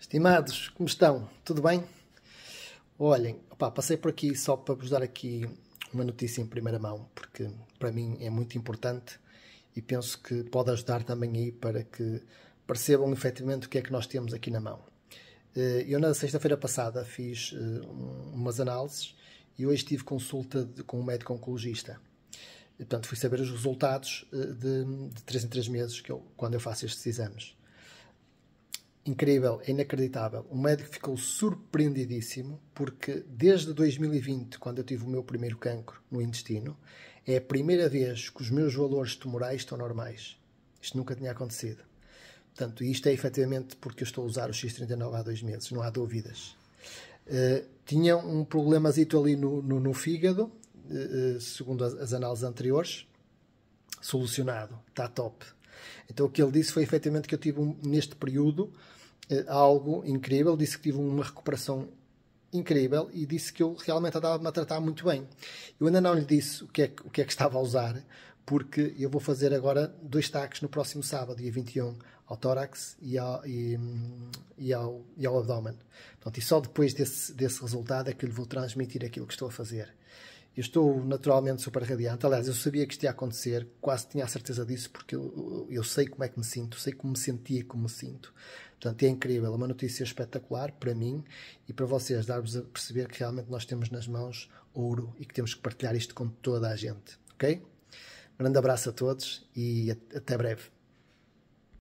Estimados, como estão? Tudo bem? Olhem, opa, passei por aqui só para vos dar aqui uma notícia em primeira mão, porque para mim é muito importante e penso que pode ajudar também aí para que percebam efetivamente o que é que nós temos aqui na mão. Eh, eu na sexta-feira passada fiz eh, umas análises e hoje tive consulta com um médico oncologista. E, portanto, fui saber os resultados eh, de, de 3 em 3 meses, que eu, quando eu faço estes exames incrível, é inacreditável. O médico ficou surpreendidíssimo porque desde 2020, quando eu tive o meu primeiro cancro no intestino, é a primeira vez que os meus valores tumorais estão normais. Isto nunca tinha acontecido. Portanto, isto é efetivamente porque eu estou a usar o X39 há dois meses, não há dúvidas. Uh, tinha um problemazito ali no, no, no fígado, uh, segundo as, as análises anteriores, solucionado, está top. Então o que ele disse foi efetivamente que eu tive um, neste período eh, algo incrível, disse que tive uma recuperação incrível e disse que eu realmente andava-me a tratar muito bem. Eu ainda não lhe disse o que, é, o que é que estava a usar, porque eu vou fazer agora dois taques no próximo sábado, dia 21, ao tórax e ao, e, e ao, e ao abdômen. e só depois desse, desse resultado é que eu lhe vou transmitir aquilo que estou a fazer. Eu estou naturalmente super radiante. Aliás, eu sabia que isto ia acontecer, quase tinha a certeza disso, porque eu, eu sei como é que me sinto, sei como me sentia, como me sinto. Portanto, é incrível, é uma notícia espetacular para mim e para vocês, dar-vos a perceber que realmente nós temos nas mãos ouro e que temos que partilhar isto com toda a gente, ok? Grande abraço a todos e até breve.